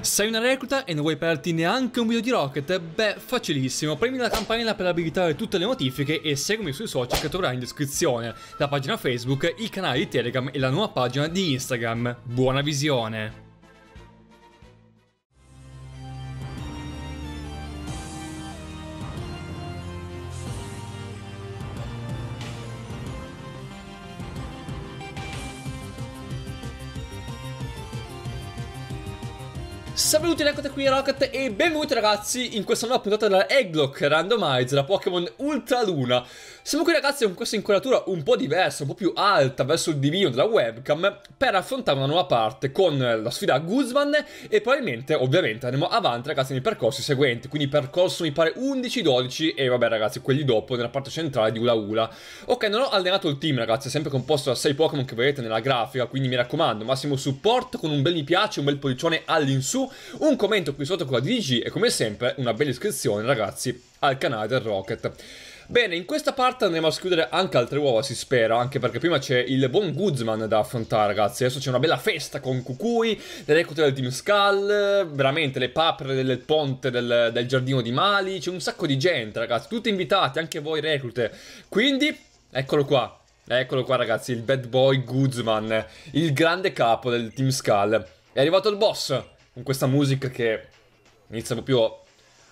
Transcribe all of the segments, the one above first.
Sei una recluta e non vuoi perderti neanche un video di Rocket? Beh, facilissimo, premi la campanella per abilitare tutte le notifiche e seguimi sui social che troverai in descrizione, la pagina Facebook, il canale di Telegram e la nuova pagina di Instagram. Buona visione! Saluti, eccote qui Rocket e benvenuti ragazzi in questa nuova puntata della Egglock Randomizer, la Pokémon Ultraluna siamo qui ragazzi con questa inquadratura un po' diversa, un po' più alta verso il divino della webcam per affrontare una nuova parte con la sfida Guzman e probabilmente ovviamente andremo avanti ragazzi nei percorsi seguenti, quindi percorso mi pare 11, 12 e vabbè ragazzi quelli dopo nella parte centrale di Ula Ula. Ok non ho allenato il team ragazzi, è sempre composto da 6 Pokémon che vedete nella grafica, quindi mi raccomando massimo supporto con un bel mi piace, un bel pollicione all'insù, un commento qui sotto con la DG e come sempre una bella iscrizione ragazzi al canale del Rocket. Bene, in questa parte andremo a schiudere anche altre uova, si spera, anche perché prima c'è il buon Guzman da affrontare, ragazzi. Adesso c'è una bella festa con Cucui, le reclute del Team Skull, veramente le papere del ponte del, del giardino di Mali, c'è un sacco di gente, ragazzi. Tutti invitati, anche voi reclute. Quindi, eccolo qua. Eccolo qua ragazzi, il bad boy Guzman, il grande capo del Team Skull. È arrivato il boss, con questa musica che inizia proprio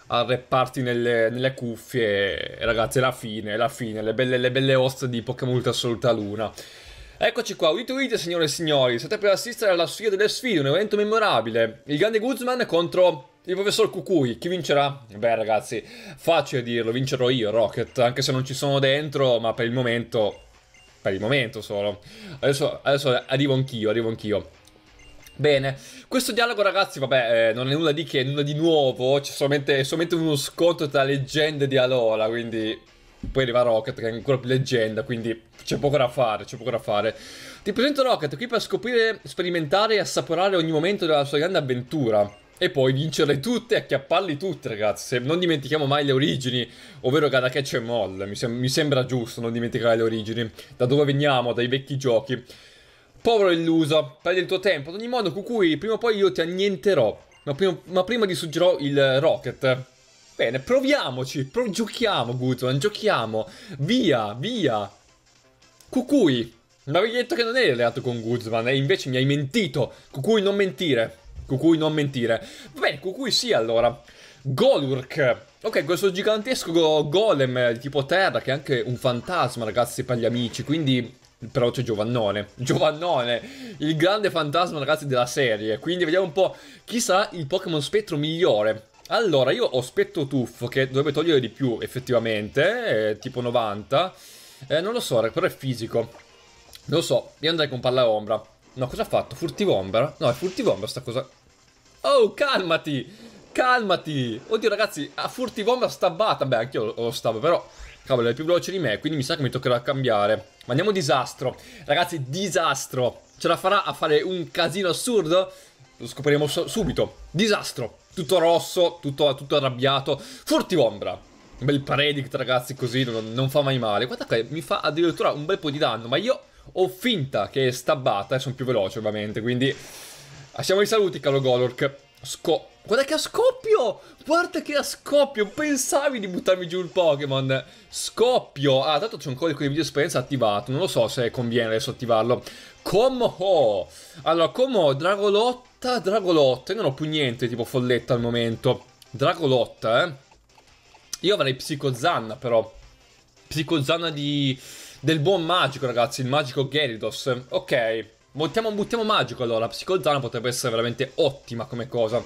a repparti nelle, nelle, cuffie. E ragazzi, la fine, la fine, le belle, le belle host di Pokémon Ultra Assoluta Luna. Eccoci qua, udite udite signore e signori, siete per assistere alla sfida delle sfide, un evento memorabile. Il grande Guzman contro il professor Cucui, chi vincerà? Beh ragazzi, facile dirlo, vincerò io Rocket, anche se non ci sono dentro, ma per il momento... Per il momento solo. Adesso, adesso arrivo anch'io, arrivo anch'io. Bene, questo dialogo ragazzi, vabbè, eh, non è nulla di che, nulla di nuovo, c'è solamente, è solamente uno scontro tra leggende di Alola, quindi poi arriva Rocket che è ancora più leggenda, quindi c'è poco da fare, c'è poco da fare. Ti presento Rocket qui per scoprire, sperimentare e assaporare ogni momento della sua grande avventura. E poi vincerle tutte, e acchiapparli tutte ragazzi, se non dimentichiamo mai le origini, ovvero Gara Catch e Moll, mi, sem mi sembra giusto non dimenticare le origini, da dove veniamo, dai vecchi giochi. Povero illuso, perdi il tuo tempo. Ad ogni modo, Kukui, prima o poi io ti annienterò. Ma prima, ma prima ti il Rocket. Bene, proviamoci. Pro giochiamo, Guzman, giochiamo. Via, via. Kukui, mi avevi detto che non eri alleato con Guzman e invece mi hai mentito. Kukui, non mentire. Kukui, non mentire. Va bene, Kukui sì, allora. Golurk. Ok, questo gigantesco golem eh, tipo terra che è anche un fantasma, ragazzi, per gli amici. Quindi però c'è Giovannone. Giovannone, il grande fantasma, ragazzi, della serie. Quindi vediamo un po' chi sarà il Pokémon spettro migliore. Allora, io ho spettro tuffo, che dovrebbe togliere di più, effettivamente, eh, tipo 90. Eh, non lo so, però è fisico. Non lo so, io andrei con palla ombra. No, cosa ha fatto? Furtivombra? No, è furtivombra ombra sta cosa. Oh, calmati! Calmati! Oddio, ragazzi, a furtivombra stabbata. Beh, anch'io lo stabbo, però... Cavolo, è più veloce di me, quindi mi sa che mi toccherà cambiare. Ma andiamo disastro. Ragazzi, disastro. Ce la farà a fare un casino assurdo? Lo scopriremo so subito. Disastro. Tutto rosso, tutto, tutto arrabbiato. Furtivombra. Un bel predict, ragazzi, così non, non, fa mai male. Guarda che mi fa addirittura un bel po' di danno, ma io ho finta che è stabbata e sono più veloce, ovviamente, quindi... Lasciamo i saluti, caro Golork. Sco Guarda che a scoppio! Guarda che a scoppio! Pensavi di buttarmi giù il Pokémon! Scoppio! Ah, tanto c'è un codice di video esperienza attivato. Non lo so se conviene adesso attivarlo. Comho! Oh! Allora, Comho, Dragolotta, Dragolotta. Io non ho più niente tipo folletta al momento. Dragolotta, eh. Io avrei Psicozanna, però. Psicozanna di... Del buon magico, ragazzi. Il magico Gyarados. Ok. Buttiamo, buttiamo magico allora, psicozana potrebbe essere veramente ottima come cosa.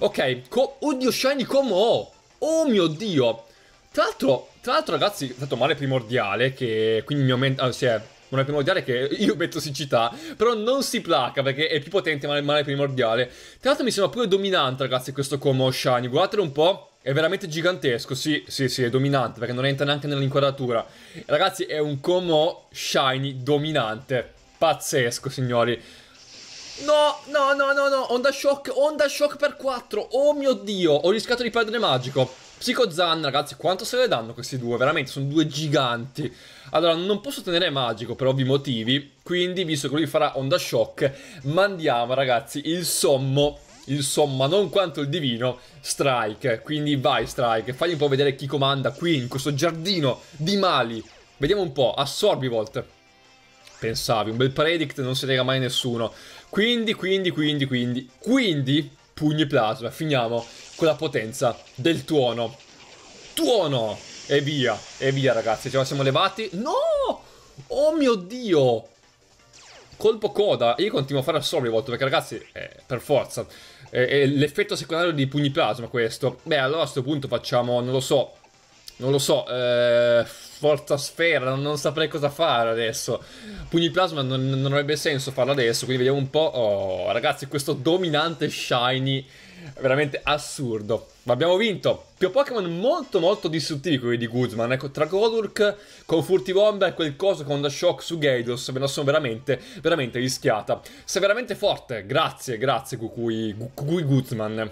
Ok, co oddio shiny come ho! Oh mio dio! Tra l'altro, tra l'altro ragazzi, è stato male primordiale che quindi mi aumenta... Ah, è non è primordiale che io metto siccità, però non si placa perché è più potente ma è male primordiale. Tra l'altro mi sembra pure dominante ragazzi questo combo Shiny, guardatelo un po'. È veramente gigantesco, sì, sì, sì, è dominante perché non entra neanche nell'inquadratura. Ragazzi, è un combo shiny dominante. Pazzesco, signori. No, no, no, no, no. Onda Shock, Onda Shock per 4. Oh mio Dio, ho rischiato di perdere magico. Psico Zan, ragazzi, quanto se le danno questi due? Veramente, sono due giganti. Allora, non posso tenere magico per ovvi motivi. Quindi, visto che lui farà Onda Shock, mandiamo, ragazzi, il sommo insomma non quanto il divino Strike, quindi vai Strike fagli un po' vedere chi comanda qui in questo giardino di mali vediamo un po', assorbi Volt Pensavi, un bel predict non se nega mai nessuno. Quindi, quindi, quindi, quindi, quindi, pugni plasma. Finiamo con la potenza del tuono. Tuono! E via, e via ragazzi, ce la siamo levati. No! Oh mio Dio! Colpo coda, io continuo a fare assorbi volte perché ragazzi, eh, per forza, eh, eh, l'effetto secondario di pugni plasma questo. Beh, allora a questo punto facciamo, non lo so, non lo so, eh, forza sfera, non, non, saprei cosa fare adesso. Pugni plasma non, non, avrebbe senso farlo adesso, quindi vediamo un po'. Oh, ragazzi, questo dominante shiny veramente assurdo. Ma abbiamo vinto. Più Pokémon molto molto distruttivi quelli di Guzman. Ecco, tra Godurk con Furtivomba e quel coso con da Shock su Gaidos me la sono veramente, veramente rischiata. Sei veramente forte. Grazie, grazie Kukui, Kukui Guzman.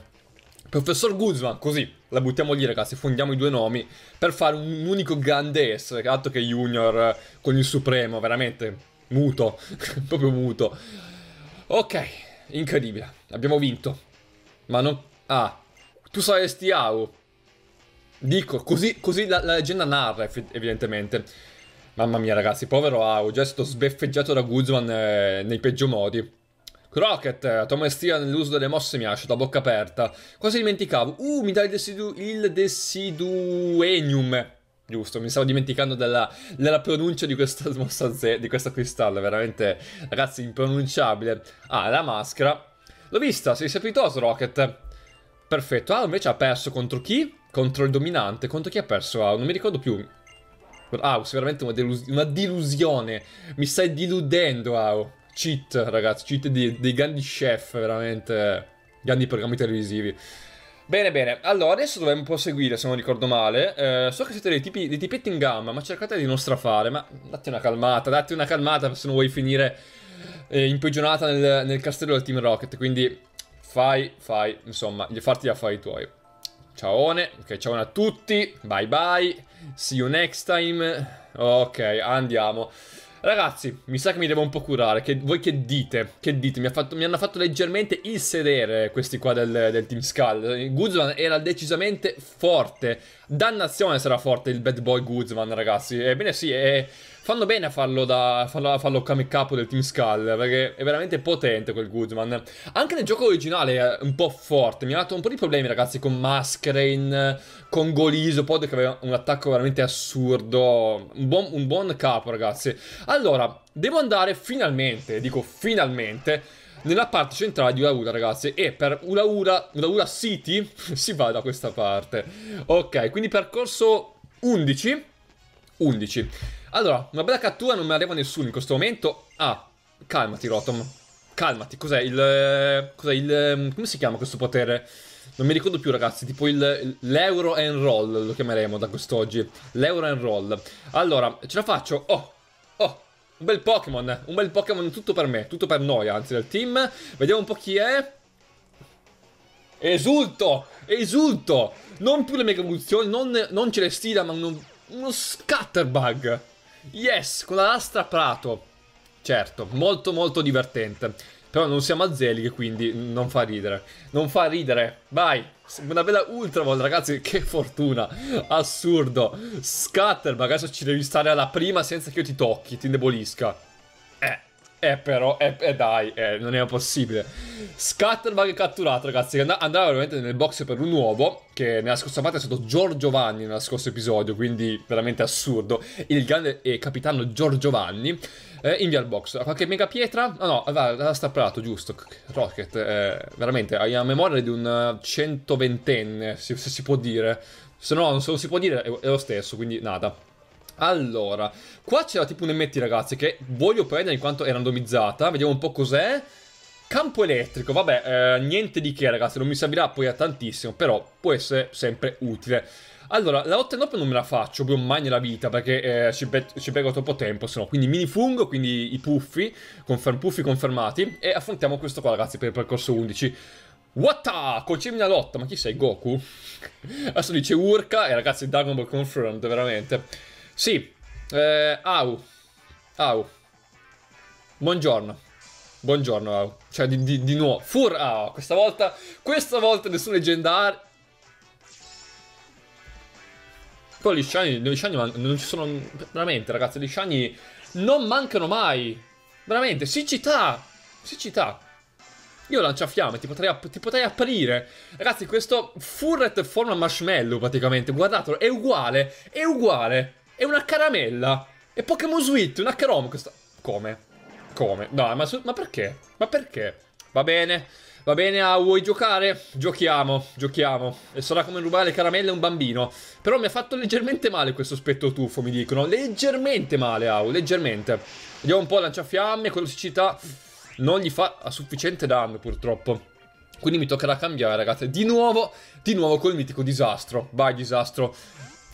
Professor Guzman, così, la buttiamo lì ragazzi, fondiamo i due nomi per fare un unico grande S, altro che Junior eh, con il Supremo, veramente, muto, proprio muto. Ok, incredibile, abbiamo vinto. Ma non... Ah, tu saresti Au. Dico, così, così la, la, leggenda narra, evidentemente. Mamma mia ragazzi, povero Au, già è stato sbeffeggiato da Guzman eh, nei peggio modi. Crockett, Thomas Tia nell'uso delle mosse mi lascia da bocca aperta. Quasi dimenticavo. Uh, mi dai il, desidu- il Desiduenium. Giusto, mi stavo dimenticando della, della pronuncia di questa mossa Z, di questa cristallo, veramente, ragazzi, impronunciabile. Ah, la maschera. L'ho vista, sei sapitoso Rocket. Perfetto. Ah, invece ha perso contro chi? Contro il dominante. Contro chi ha perso? Ah, non mi ricordo più. Au, ah, sei veramente una, delus una, delusione. Mi stai diludendo, Au. Cheat, ragazzi, cheat di, dei grandi chef, veramente. Grandi programmi televisivi. Bene, bene. Allora, adesso dovremmo proseguire, se non ricordo male. Eh, so che siete dei, tipi, dei tipetti in gamba, ma cercate di non strafare. Ma datti una calmata, datti una calmata se non vuoi finire eh, imprigionata nel, nel, castello del Team Rocket. Quindi fai, fai, insomma, farti gli affari tuoi. Ciaone, ok, ciao a tutti, bye bye, see you next time. Ok, andiamo. Ragazzi, mi sa che mi devo un po' curare. Che, voi che dite? Che dite? Mi, ha fatto, mi hanno fatto leggermente il sedere questi qua del, del Team Skull. Guzman era decisamente forte. Dannazione sarà forte il bad boy Guzman, ragazzi. Ebbene sì, è... Fanno bene a farlo, da, farlo, farlo come capo del Team Skull, perché è veramente potente quel Goodman. Anche nel gioco originale è un po' forte, mi ha dato un po' di problemi ragazzi con Maskrane, con Golisopod che aveva un attacco veramente assurdo. Un buon, un buon capo ragazzi. Allora, devo andare finalmente, dico finalmente nella parte centrale di Ulaura, ragazzi. E per Ulaura, Ulaura City si va da questa parte. Ok, quindi percorso 11. 11. Allora, una bella cattura non me la leva nessuno in questo momento. Ah, calmati Rotom. Calmati, cos'è il... Eh, cos'è il... Ehm, come si chiama questo potere? Non mi ricordo più ragazzi, tipo il... l'euro and roll lo chiameremo da quest'oggi. L'euro and roll. Allora, ce la faccio. Oh, oh, un bel Pokémon. Un bel Pokémon tutto per me, tutto per noi, anzi, del team. Vediamo un po' chi è. Esulto, esulto. Non più le mega evoluzioni, non, non Celestila, ma uno, uno Scatterbug. Yes, con la lastra Prato. Certo, molto molto divertente. Però non siamo a Zelig, quindi non fa ridere. Non fa ridere. Vai. Una bella Ultravol, ragazzi. Che fortuna. Assurdo. Scatter, ma adesso ci devi stare alla prima senza che io ti tocchi, ti indebolisca. Eh. Eh però, eh, eh dai, eh, non è possibile. Scatterbug catturato, ragazzi, che andava veramente nel box per un uovo, che nella scorsa parte è stato Giorgio Vanni nello scorso episodio, quindi veramente assurdo. Il grande eh, capitano Giorgio Vanni eh, invia il box. qualche mega pietra? No, no, l'ha stappato, giusto. Rocket, eh, veramente, hai la memoria di un centoventenne se, se si può dire. Se no, non se lo si può dire, è lo stesso, quindi nada. Allora, qua c'era tipo un MT ragazzi che voglio prendere in quanto è randomizzata, vediamo un po' cos'è. Campo elettrico, vabbè, eh, niente di che ragazzi, non mi servirà poi a tantissimo, però può essere sempre utile. Allora, la lotta nope non me la faccio proprio mai nella vita perché eh, ci, ci perdo troppo tempo, se no. Quindi mini fungo, quindi i puffi, confer puffi confermati. E affrontiamo questo qua, ragazzi, per il percorso 11. Watta! Concemi una lotta, ma chi sei, Goku? Adesso dice Urca e ragazzi Dragon Ball Confirmed, veramente. Sì, eh, Au. Au. Buongiorno. Buongiorno, Au. Cioè, di, di, di nuovo. Fur Au. Questa volta, questa volta nessun leggendario. Poi gli shiny, gli shiny non ci sono... Veramente, ragazzi, gli shiny non mancano mai. Veramente, siccità. Siccità. Io lanciafiamme, ti potrei, ti potrei aprire. Ragazzi, questo Furret forma marshmallow praticamente. Guardatelo, è uguale, è uguale è una caramella. È Pokémon Sweet, una carom questa... Come? Come? No, ma, ma perché? Ma perché? Va bene, va bene, ah, vuoi giocare? Giochiamo, giochiamo. E sarà come rubare le caramelle a un bambino. Però mi ha fatto leggermente male questo aspetto tuffo, mi dicono. Leggermente male, Au, leggermente. Vediamo un po' lanciafiamme, con siccità non gli fa a sufficiente danno, purtroppo. Quindi mi toccherà cambiare, ragazzi. Di nuovo, di nuovo col mitico disastro. Vai, disastro.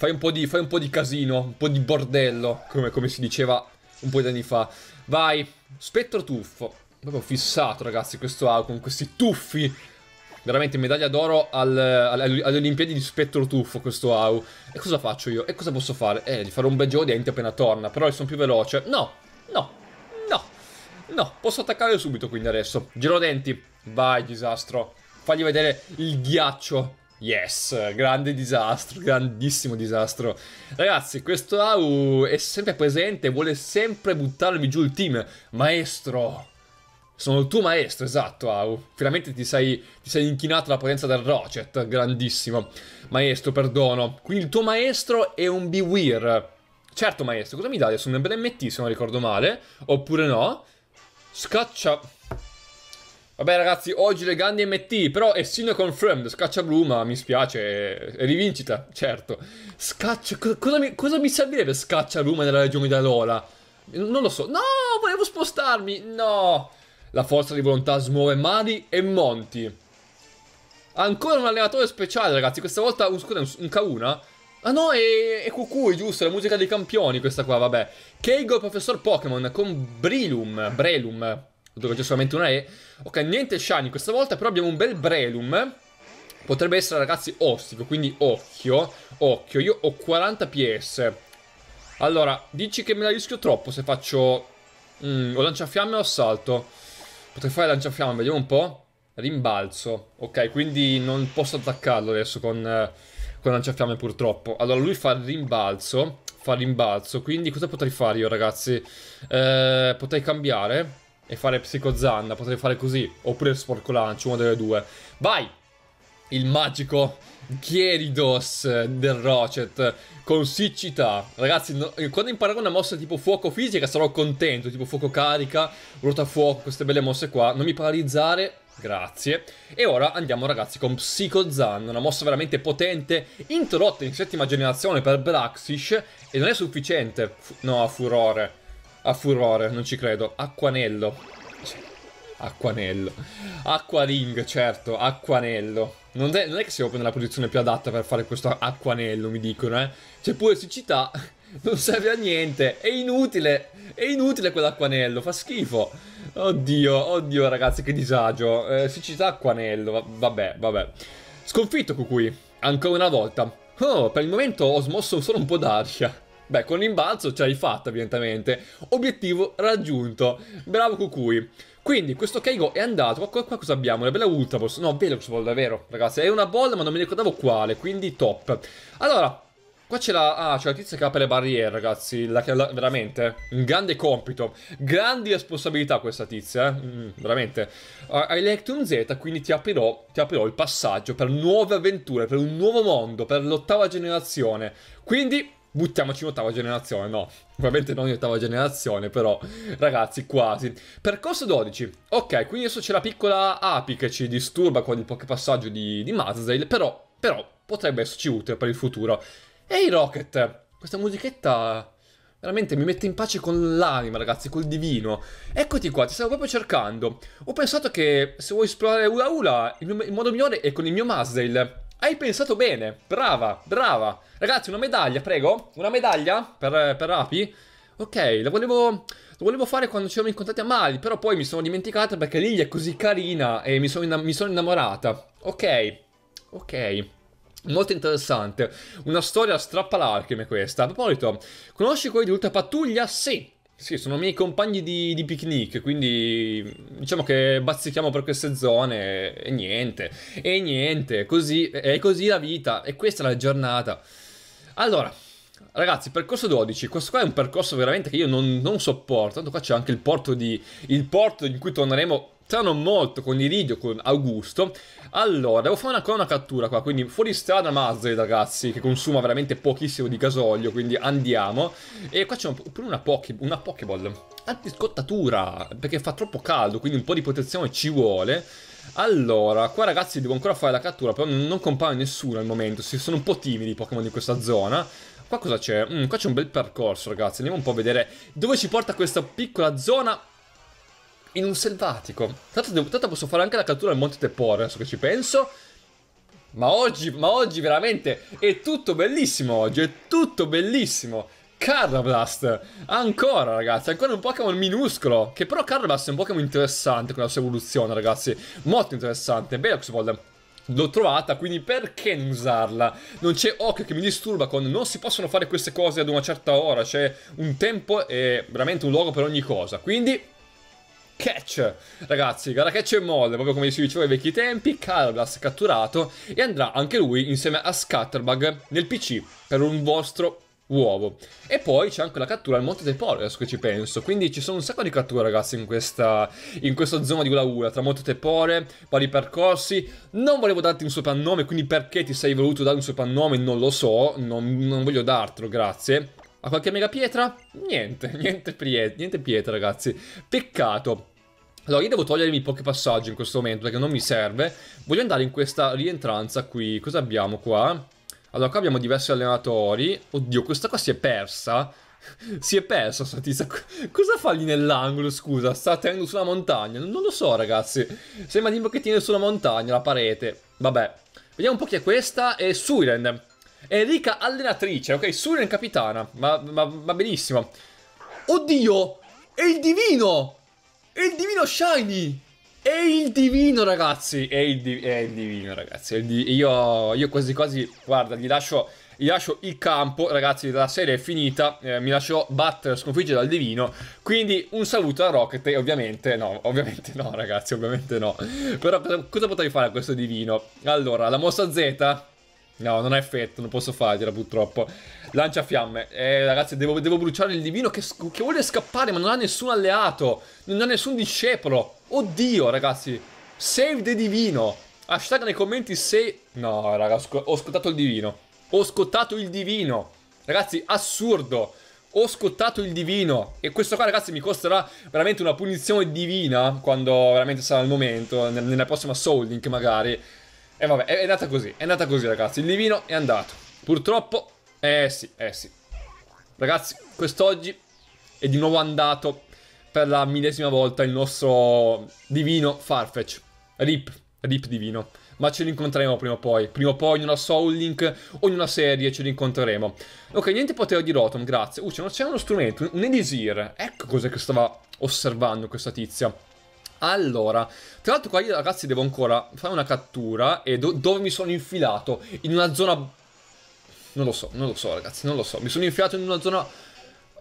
Fai un po' di, fai un po di casino, un po' di bordello, come, come si diceva un po' di anni fa. Vai, spettro tuffo. Proprio fissato, ragazzi, questo auto con questi tuffi. Veramente medaglia d'oro al, al, alle Olimpiadi di spettro tuffo questo AU. E cosa faccio io? E cosa posso fare? Eh, gli farò un bel giro di ente appena torna. Però io sono più veloce. No, no, no, no. Posso attaccare subito quindi adesso. Giro denti. Vai, disastro. Fagli vedere il ghiaccio Yes, grande disastro, grandissimo disastro. Ragazzi, questo Au è sempre presente, vuole sempre buttarmi giù il team. Maestro, sono il tuo maestro, esatto Au. Finalmente ti sei, ti sei inchinato alla potenza del Rocket, grandissimo. Maestro, perdono. Quindi il tuo maestro è un Beware. Certo maestro, cosa mi dai adesso? Un MT se non ricordo male? Oppure no? Scaccia... Vabbè ragazzi, oggi le grandi MT, però è sino confirmed, scaccia blu, ma mi spiace, è eh, rivincita, certo. Scaccia, cosa mi, cosa mi servirebbe scaccia blu nella regione d'Alola? Non lo so, no, volevo spostarmi, no. La forza di volontà smuove Mali e Monti. Ancora un allenatore speciale ragazzi, questa volta, un, scusa, un, un Kauna? Ah no, è, è Kukui, giusto, la musica dei campioni questa qua, vabbè. Keigo, professor Pokémon, con Brilum, Brelum dato c'è solamente una E. Ok, niente Shiny questa volta, però abbiamo un bel Brelum. Potrebbe essere, ragazzi, ostico, quindi occhio, occhio. Io ho 40 PS. Allora, dici che me la rischio troppo se faccio... Mm, o lanciafiamme o assalto? Potrei fare lanciafiamme, vediamo un po'. Rimbalzo. Ok, quindi non posso attaccarlo adesso con, con lanciafiamme purtroppo. Allora, lui fa il rimbalzo. Fa il rimbalzo, quindi cosa potrei fare io, ragazzi? Eh, potrei cambiare e fare psicozanna, potrei fare così, oppure sporco lancio, una delle due. Vai! Il magico Gheridos del Rocet con siccità. Ragazzi, no, quando imparerò una mossa tipo fuoco fisica sarò contento, tipo fuoco carica, ruota fuoco, queste belle mosse qua. Non mi paralizzare, grazie. E ora andiamo ragazzi con Psycho Zan, una mossa veramente potente, introdotta in settima generazione per Braxish e non è sufficiente. Fu no, furore. A furore, non ci credo. Acquanello. Cioè, acquanello. Acquaring, certo, acquanello. Non è, non è che siamo nella posizione più adatta per fare questo acquanello, mi dicono, eh. C'è pure siccità, non serve a niente, è inutile, è inutile quell'acquanello, fa schifo. Oddio, oddio ragazzi, che disagio. Eh, siccità acquanello, vabbè, vabbè. Sconfitto Cucui, ancora una volta. Oh, per il momento ho smosso solo un po' d'aria. Beh, con l'imbalzo ce l'hai fatta, evidentemente. Obiettivo raggiunto. Bravo Kukui. Quindi, questo Keigo è andato. Qua, qua cosa abbiamo? Una bella Ultra Boss. No, Velox Ball, è vero, ragazzi. È una ball, ma non mi ricordavo quale, quindi top. Allora, Qua c'è la, ah, la, tizia che apre le barriere, ragazzi. La, la, veramente. Un grande compito. Grandi responsabilità questa tizia, eh? mm, veramente. Ah, hai letto un Z, quindi ti aprirò, ti aprirò il passaggio per nuove avventure, per un nuovo mondo, per l'ottava generazione. Quindi, buttiamoci in ottava generazione, no, ovviamente non in ottava generazione, però ragazzi quasi. Percorso 12, ok, quindi adesso c'è la piccola api che ci disturba con il poche passaggio di, di Mazdale, però, però potrebbe esserci utile per il futuro. Ehi Rocket, questa musichetta veramente mi mette in pace con l'anima ragazzi, col divino. Eccoti qua, ti stavo proprio cercando. Ho pensato che se vuoi esplorare Ula Ula, il, mio, il modo migliore è con il mio Mazdale. Hai pensato bene, brava, brava. Ragazzi, una medaglia, prego. Una medaglia per, per Api. Ok, la volevo, la volevo, fare quando ci siamo incontrati a Mali, però poi mi sono dimenticata perché Lily è così carina e mi sono, mi sono innamorata. Ok, ok. Molto interessante, una storia strappalacrime questa. A proposito, conosci quelli di Ultra Pattuglia? Sì, sì, sono i miei compagni di, di, picnic, quindi diciamo che bazzichiamo per queste zone e niente, e niente, così, è così la vita, e questa è la giornata. Allora, ragazzi, percorso 12, questo qua è un percorso veramente che io non, non sopporto, tanto qua c'è anche il porto, di, il porto in cui torneremo tra non molto condivido con Augusto. Allora, devo fare ancora una cattura qua, quindi fuori strada Mazze, ragazzi, che consuma veramente pochissimo di gasolio, quindi andiamo. E qua c'è pure una, poke, una Pokéball antiscottatura, ah, perché fa troppo caldo, quindi un po' di protezione ci vuole. Allora, qua ragazzi devo ancora fare la cattura, però non compare nessuno al momento, si sono un po' timidi i Pokémon di questa zona. Qua cosa c'è? Mm, qua c'è un bel percorso, ragazzi, andiamo un po' a vedere dove ci porta questa piccola zona in un selvatico. Tanto, tanto posso fare anche la cattura del Monte Tepore, adesso che ci penso. Ma oggi, ma oggi veramente è tutto bellissimo oggi, è tutto bellissimo. Carnablast, ancora ragazzi, ancora un Pokémon minuscolo, che però Carnablast è un Pokémon interessante con la sua evoluzione ragazzi, molto interessante, bella Oxbold. L'ho trovata, quindi perché non usarla? Non c'è occhio che mi disturba con non si possono fare queste cose ad una certa ora, c'è un tempo e veramente un luogo per ogni cosa, quindi Catch. Ragazzi, gara Catch e molle, proprio come si diceva ai vecchi tempi, Carabas catturato e andrà anche lui insieme a Scatterbug nel PC per un vostro uovo. E poi c'è anche la cattura al Monte dei Poli, adesso che ci penso. Quindi ci sono un sacco di catture, ragazzi, in questa, in questa zona di Ulaula, tra Monte Tepore, vari percorsi. Non volevo darti un soprannome, quindi perché ti sei voluto dare un soprannome non lo so, non, non voglio dartelo, grazie. Ha qualche mega pietra? Niente, niente, niente pietra ragazzi. Peccato. Allora, io devo togliermi pochi passaggi in questo momento perché non mi serve. Voglio andare in questa rientranza qui. Cosa abbiamo qua? Allora, qua abbiamo diversi allenatori. Oddio, questa qua si è persa. Si è persa, tizia. Cosa fa lì nell'angolo, scusa? Sta tenendo sulla montagna. Non lo so, ragazzi. Sembra di un pochettino sulla montagna, la parete. Vabbè. Vediamo un po' chi è questa. E Suiren. Enrica allenatrice, ok? Suren capitana, ma, ma, ma benissimo. Oddio! È il divino! È il divino Shiny! È il divino, ragazzi! È il, di è il divino, ragazzi. Il di io, io, quasi quasi, guarda, gli lascio, gli lascio, il campo, ragazzi, la serie è finita. Eh, mi lascio battere, sconfiggere dal divino. Quindi un saluto a Rocket e ovviamente no, ovviamente no, ragazzi, ovviamente no. Però cosa potrei fare a questo divino? Allora, la mossa Z No, non ha effetto, non posso fargliela purtroppo. Lancia fiamme. Eh, ragazzi, devo, devo bruciare il divino che, che, vuole scappare, ma non ha nessun alleato. Non ha nessun discepolo. Oddio, ragazzi. Save the divino. Hashtag nei commenti se... No, raga, ho scottato il divino. Ho scottato il divino. Ragazzi, assurdo. Ho scottato il divino. E questo qua, ragazzi, mi costerà veramente una punizione divina. Quando veramente sarà il momento. Nella prossima Soul Link, magari. E vabbè, è andata così, è andata così ragazzi, il divino è andato. Purtroppo, eh sì, eh sì. Ragazzi, quest'oggi è di nuovo andato per la millesima volta il nostro divino Farfetch. Rip, rip divino. Ma ce l'incontreremo prima o poi. Prima o poi in una Soul Link o in una serie ce l'incontreremo. Ok, niente potere di Rotom, grazie. Uh, c'è uno, strumento, un Elisir. Ecco cos'è che stava osservando questa tizia. Allora, tra l'altro qua io ragazzi devo ancora fare una cattura e do dove mi sono infilato? In una zona... Non lo so, non lo so ragazzi, non lo so. Mi sono infilato in una zona...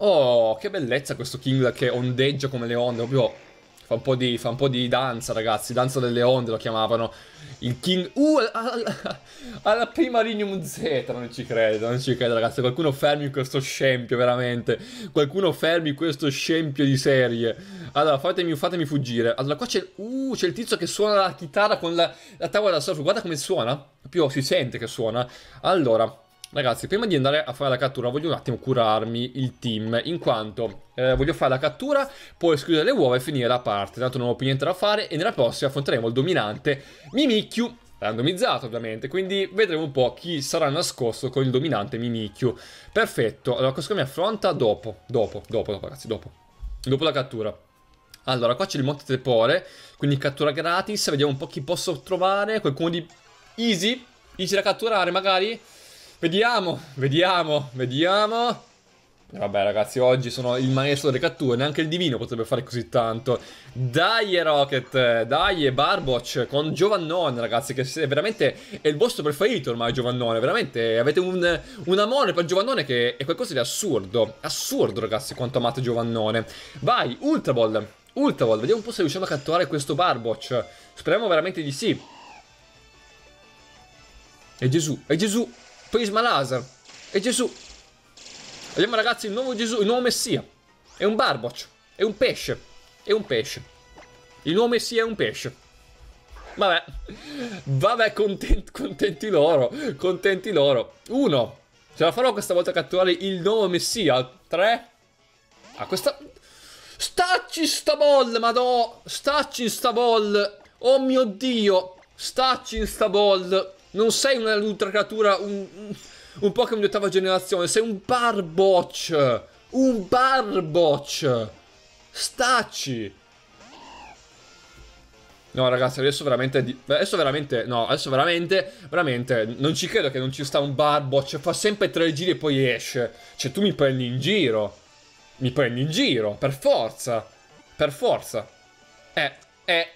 Oh, che bellezza questo King che ondeggia come le onde, proprio Fa un, di, fa un po' di, danza, ragazzi. Danza delle onde lo chiamavano. Il King... Uh, alla, alla prima Rinium Z, non ci credo, non ci credo, ragazzi. Qualcuno fermi questo scempio, veramente. Qualcuno fermi questo scempio di serie. Allora, fatemi, fatemi fuggire. Allora, qua c'è... Uh, c'è il tizio che suona la chitarra con la, la tavola da surf. Guarda come suona. Più si sente che suona. Allora... Ragazzi, prima di andare a fare la cattura voglio un attimo curarmi il team, in quanto eh, voglio fare la cattura, poi escludere le uova e finire la parte, tanto non ho più niente da fare e nella prossima affronteremo il dominante Mimikyu, randomizzato ovviamente, quindi vedremo un po' chi sarà nascosto con il dominante Mimikyu. Perfetto, allora cosa mi affronta dopo, dopo, dopo, dopo ragazzi, dopo, dopo la cattura. Allora, qua c'è il Monte Tepore, quindi cattura gratis, vediamo un po' chi posso trovare, qualcuno di easy, easy da catturare magari... Vediamo, vediamo, vediamo. Eh, vabbè ragazzi, oggi sono il maestro delle catture, neanche il divino potrebbe fare così tanto. Dai Rocket, dai Barboch con Giovannone ragazzi, che è veramente è il vostro preferito ormai Giovannone, veramente avete un, un, amore per Giovannone che è qualcosa di assurdo, assurdo ragazzi quanto amate Giovannone. Vai, Ultra Ball, Ultra Ball, vediamo un po' se riusciamo a catturare questo Barboch. speriamo veramente di sì. E Gesù, e Gesù, Prisma laser. E Gesù. Vediamo ragazzi il nuovo Gesù, il nuovo Messia. È un barboccio. È un pesce. È un pesce. Il nuovo Messia è un pesce. Vabbè. Vabbè, content, contenti loro. Contenti loro. Uno. Ce la farò questa volta a catturare il nuovo Messia. Tre. Ah, questa... Stacci sta ball, madò! Stacci sta ball! Oh mio Dio! Stacci sta ball! non sei un'ultra creatura, un, un, Pokémon di ottava generazione, sei un Barboch. Un Barboch. Staci! No, ragazzi, adesso veramente. Adesso veramente. No, adesso veramente. Veramente. Non ci credo che non ci sta un Barboch. Fa sempre tre giri e poi esce. Cioè, tu mi prendi in giro. Mi prendi in giro, per forza. Per forza. Eh, eh,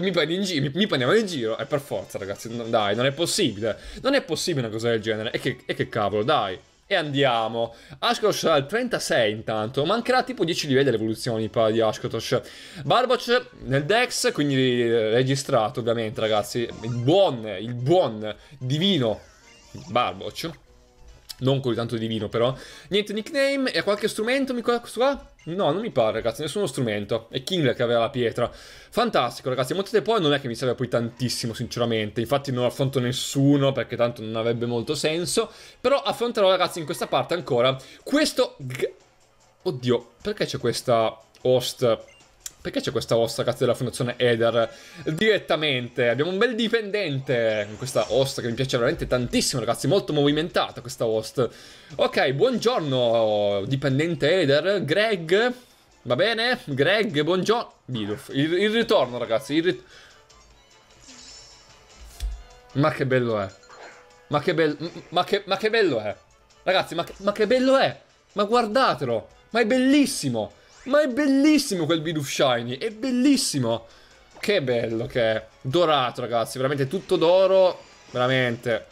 mi prendono in giro, mi, mi prendiamo in giro. E per forza, ragazzi, no, dai, non è possibile. Non è possibile una cosa del genere. E che, e che cavolo, dai. E andiamo. Ashkosh al 36 intanto. Mancherà tipo 10 livelli delle evoluzioni di Ashkosh. Barboch nel Dex, quindi eh, registrato ovviamente, ragazzi. Il buon, il buon, divino Barboch non così tanto di vino però. Niente nickname e qualche strumento, mi questo qua? No, non mi pare ragazzi, nessuno strumento. È King che aveva la pietra. Fantastico ragazzi, Monte poi non è che mi serve poi tantissimo sinceramente, infatti non affronto nessuno perché tanto non avrebbe molto senso, però affronterò ragazzi in questa parte ancora questo... Oddio, perché c'è questa host perché c'è questa host, ragazzi, della fondazione Eder? Direttamente, abbiamo un bel dipendente con questa host che mi piace veramente tantissimo, ragazzi, molto movimentata questa host. Ok, buongiorno, dipendente Eder, Greg, va bene? Greg, buongiorno. Bidoff, il, il, ritorno, ragazzi, il rit Ma che bello è. Ma che bello, ma che, ma che bello è. Ragazzi, ma che, ma che bello è. Ma guardatelo, ma è bellissimo. Ma è bellissimo quel Bidoof Shiny, è bellissimo. Che bello che è. Dorato, ragazzi, veramente tutto d'oro. Veramente.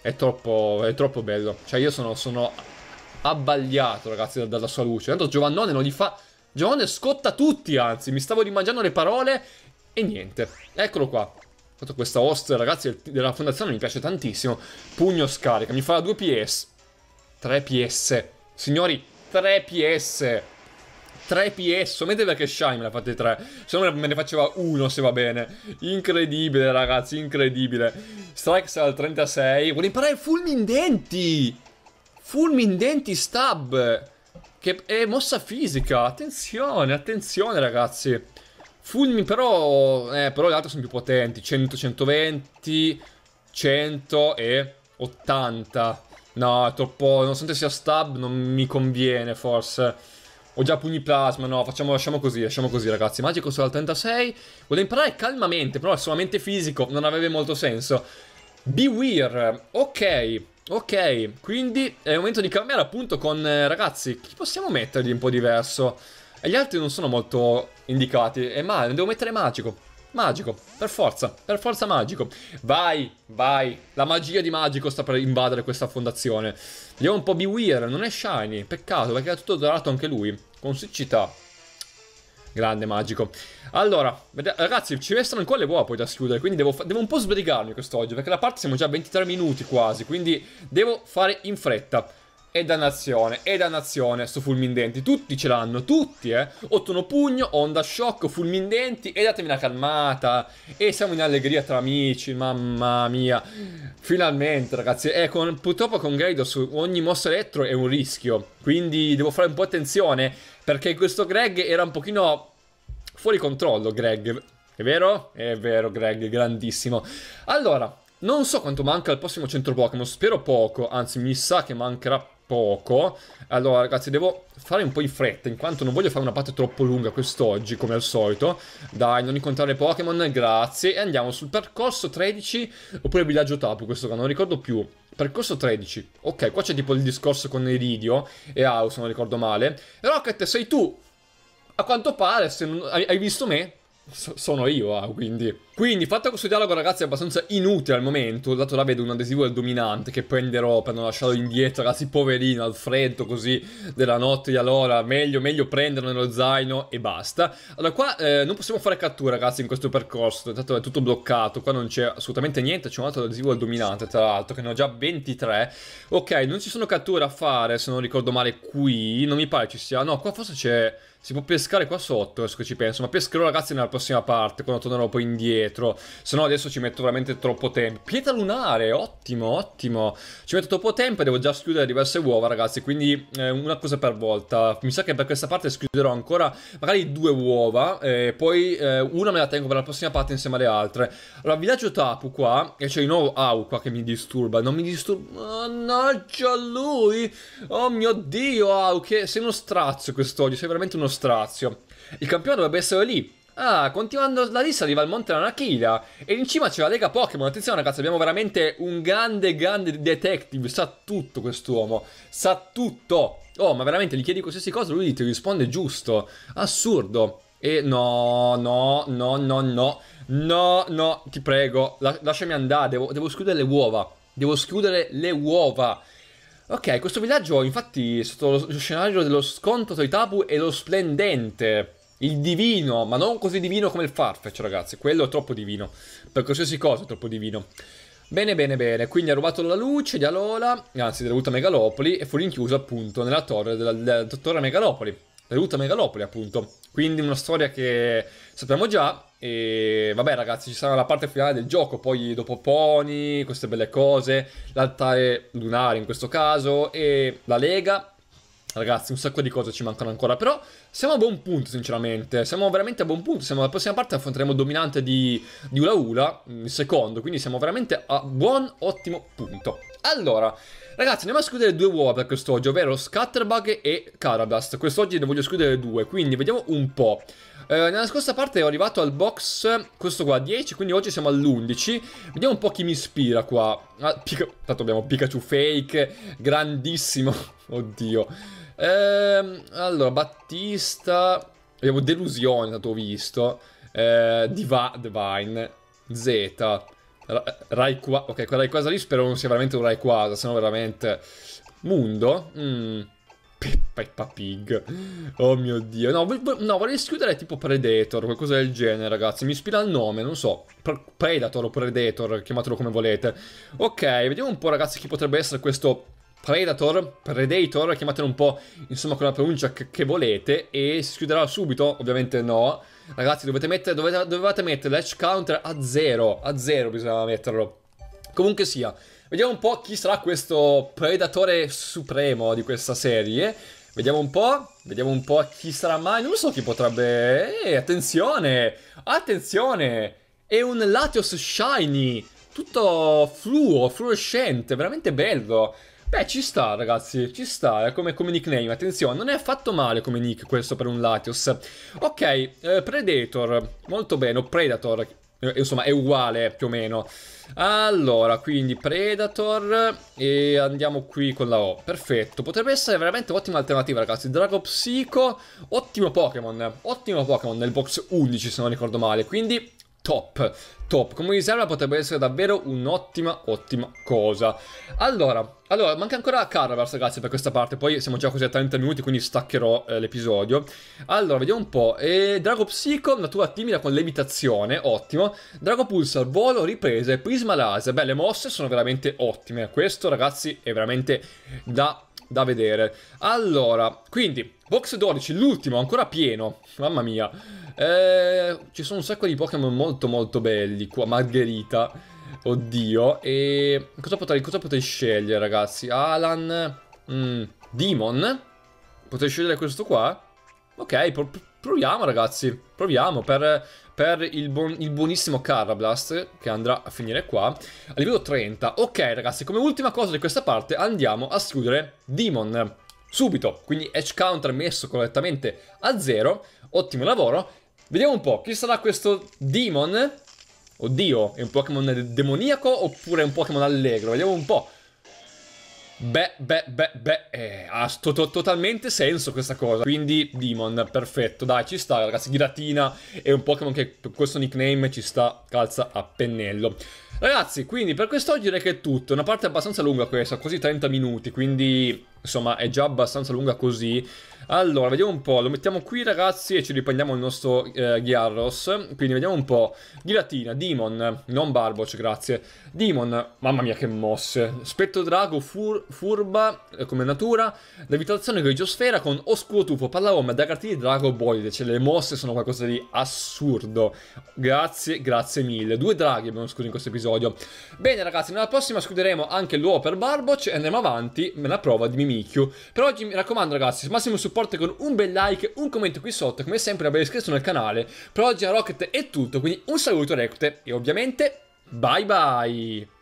È troppo, è troppo bello. Cioè, io sono, sono abbagliato, ragazzi, da, dalla sua luce. Tanto Giovannone non gli fa... Giovannone scotta tutti, anzi. Mi stavo rimangiando le parole e niente. Eccolo qua. Fatto questa host, ragazzi, della fondazione mi piace tantissimo. Pugno scarica. Mi fa 2 PS. 3 PS. Signori, 3 PS. 3 PS, solamente perché Shime me ne ha fatte 3, se no me ne faceva uno se va bene. Incredibile ragazzi, incredibile. Strike sarà al 36, vuole imparare Fulmin Denti! Fulmin Denti Stab! Che è mossa fisica, attenzione, attenzione ragazzi. Fulmin però, eh, però le altre sono più potenti, 100, 120, 100 e 80. No, è troppo, nonostante sia stab non mi conviene forse. Ho già pugni plasma, no, facciamo, lasciamo così, lasciamo così ragazzi Magico solo al 36 Volevo imparare calmamente, però solamente fisico Non avrebbe molto senso Beware, ok Ok, quindi è il momento di cambiare appunto con, eh, ragazzi, chi possiamo mettergli un po' diverso? E gli altri non sono molto indicati, è eh, male, devo mettere magico Magico, per forza, per forza magico. Vai, vai. La magia di magico sta per invadere questa fondazione. Vediamo un po' Beware, non è shiny. Peccato, perché era tutto dorato anche lui. Con siccità. Grande magico. Allora, ragazzi, ci restano ancora le uova poi da schiudere, quindi devo, devo un po' sbrigarmi quest'oggi, perché la parte siamo già a 23 minuti quasi, quindi devo fare in fretta. E dannazione, e dannazione su fulmindenti. Tutti ce l'hanno, tutti, eh. Ottono pugno, onda shock, fulmindenti. E datemi una calmata. E siamo in allegria tra amici, mamma mia. Finalmente, ragazzi. Eh, con, purtroppo con Gaidos ogni mossa elettro è un rischio. Quindi devo fare un po' attenzione. Perché questo Greg era un pochino fuori controllo, Greg. È vero? È vero, Greg, grandissimo. Allora, non so quanto manca al prossimo centro Pokémon, spero poco, anzi mi sa che mancherà poco. Allora, ragazzi, devo fare un po' in fretta, in quanto non voglio fare una parte troppo lunga quest'oggi, come al solito. Dai, non incontrare Pokémon, grazie. E andiamo sul percorso 13, oppure villaggio Tapu, questo qua, non ricordo più. Percorso 13. Ok, qua c'è tipo il discorso con Eridio e House, non ricordo male. Rocket, sei tu! A quanto pare, se non... hai visto me, sono io, ah, quindi. Quindi, fatto questo dialogo, ragazzi, è abbastanza inutile al momento, dato la vedo un adesivo del dominante che prenderò per non lasciarlo indietro, ragazzi, poverino, al freddo così della notte di allora, meglio, meglio prenderlo nello zaino e basta. Allora, qua eh, non possiamo fare cattura, ragazzi, in questo percorso, tanto è tutto bloccato, qua non c'è assolutamente niente, c'è un altro adesivo del dominante, tra l'altro, che ne ho già 23. Ok, non ci sono catture a fare, se non ricordo male, qui, non mi pare ci sia, no, qua forse c'è... Si può pescare qua sotto, adesso che ci penso, ma pescherò ragazzi nella prossima parte, quando tornerò poi indietro. Se no adesso ci metto veramente troppo tempo. Pietra lunare, ottimo, ottimo. Ci metto troppo tempo e devo già schiudere diverse uova ragazzi, quindi eh, una cosa per volta. Mi sa che per questa parte schiuderò ancora magari due uova, eh, poi eh, una me la tengo per la prossima parte insieme alle altre. Allora, villaggio Tapu qua, e c'è di nuovo Au qua che mi disturba, non mi disturba... Mannaggia lui! Oh mio Dio Au, che sei uno strazio quest'oggi, sei veramente uno strazio. Il campione dovrebbe essere lì. Ah, continuando la lista arriva il Monte Anachida. E in cima c'è la Lega Pokémon. Attenzione ragazzi, abbiamo veramente un grande, grande detective. Sa tutto quest'uomo. Sa tutto. Oh, ma veramente, gli chiedi qualsiasi cosa, lui ti risponde giusto. Assurdo. E no, no, no, no, no. No, no, ti prego, la lasciami andare, devo, devo schiudere le uova. Devo schiudere le uova. Ok, questo villaggio infatti è sotto lo scenario dello scontro tra i Tabu e lo splendente, il divino, ma non così divino come il Farfetch ragazzi, quello è troppo divino, per qualsiasi cosa è troppo divino. Bene, bene, bene, quindi ha rubato la luce di Alola, anzi della ruta Megalopoli, e fu rinchiuso appunto nella torre della, della, della Megalopoli. Reduta Megalopoli, appunto. Quindi una storia che sappiamo già. E vabbè, ragazzi, ci sarà la parte finale del gioco. Poi dopo Pony, queste belle cose. L'altare lunare in questo caso. E la Lega. Ragazzi, un sacco di cose ci mancano ancora. Però siamo a buon punto, sinceramente. Siamo veramente a buon punto. Siamo alla prossima parte affronteremo dominante di, di Ula Ula, il secondo. Quindi siamo veramente a buon, ottimo punto. Allora, ragazzi, andiamo a escludere due uova per quest'oggi, ovvero Scatterbug e Carabast. Quest'oggi ne voglio escludere due, quindi vediamo un po'. Eh, nella scorsa parte ero arrivato al box, questo qua, 10, quindi oggi siamo all'11. Vediamo un po' chi mi ispira qua. Ah, Pika... Tanto abbiamo Pikachu fake, grandissimo, oddio. Eh, allora, Battista... Abbiamo delusione, tanto ho visto. Eh, Diva... Divine... Zeta Rayquaza. Ok, quella Rayquaza lì spero non sia veramente un se no veramente... Mundo? Mm. Peppa Pig. Oh mio Dio. No, no, vorrei schiudere tipo Predator, qualcosa del genere, ragazzi. Mi ispira il nome, non so. Predator o Predator, chiamatelo come volete. Ok, vediamo un po', ragazzi, chi potrebbe essere questo Predator, Predator, chiamatelo un po' insomma con la pronuncia che, che volete e si chiuderà subito, ovviamente no. Ragazzi dovete mettere, dovete, dovevate mettere l'edge counter a zero, a zero bisognava metterlo. Comunque sia, vediamo un po' chi sarà questo predatore supremo di questa serie. Vediamo un po', vediamo un po' chi sarà mai, non so chi potrebbe... Eh, attenzione, attenzione, è un Latios Shiny, tutto fluo, fluorescente, veramente bello. Beh, ci sta, ragazzi, ci sta, è come, come, nickname, attenzione, non è affatto male come nick questo per un Latios. Ok, eh, Predator, molto bene, o Predator, eh, insomma, è uguale eh, più o meno. Allora, quindi Predator e andiamo qui con la O, perfetto. Potrebbe essere veramente ottima alternativa, ragazzi. Drago ottimo Pokémon, ottimo Pokémon nel box 11 se non ricordo male, quindi top, top. Comunque serva potrebbe essere davvero un'ottima, ottima cosa. Allora, allora, manca ancora Caravars, ragazzi, per questa parte. Poi siamo già così a 30 minuti, quindi staccherò eh, l'episodio. Allora, vediamo un po'. Eh, Drago Psico, natura timida con levitazione, ottimo. Drago Pulsar, volo, riprese, prisma laser. Beh, le mosse sono veramente ottime. Questo, ragazzi, è veramente da da vedere. Allora, quindi, box 12, l'ultimo, ancora pieno. Mamma mia. Eh, ci sono un sacco di Pokémon molto molto belli qua. Margherita, oddio. E cosa potrei, cosa potrei scegliere, ragazzi? Alan, mm, Demon. Potrei scegliere questo qua? Ok, proviamo, ragazzi. Proviamo per per il, buon, il buonissimo Carablast che andrà a finire qua a livello 30. Ok ragazzi, come ultima cosa di questa parte andiamo a escludere Demon subito, quindi edge counter messo correttamente a zero, ottimo lavoro. Vediamo un po', chi sarà questo Demon? Oddio, è un Pokémon demoniaco oppure è un Pokémon allegro? Vediamo un po'. Beh, beh, beh, beh, eh, ha to to totalmente senso questa cosa. Quindi Demon, perfetto, dai, ci sta ragazzi, Giratina è un Pokémon che per questo nickname ci sta, calza a pennello. Ragazzi, quindi per quest'oggi direi che è tutto, una parte abbastanza lunga questa, quasi 30 minuti, quindi insomma è già abbastanza lunga così allora, vediamo un po', lo mettiamo qui ragazzi e ci riprendiamo il nostro eh, Ghiarros. Quindi vediamo un po', Ghilatina, Demon, non Barboc, grazie. Demon, mamma mia che mosse. Spetto Drago, fur, furba eh, come natura, levitazione grigiosfera con oscuro tufo, pallaomme, dagartini, drago, bolide. Cioè le mosse sono qualcosa di assurdo. Grazie, grazie mille. Due draghi abbiamo scuso in questo episodio. Bene ragazzi, nella prossima scuderemo anche l'uovo per Barboc e andremo avanti nella prova di Mimì. Michio. Per oggi mi raccomando ragazzi, massimo supporto con un bel like, un commento qui sotto, come sempre la bella iscrizione al canale. Per oggi a Rocket è tutto, quindi un saluto Recute e ovviamente bye bye!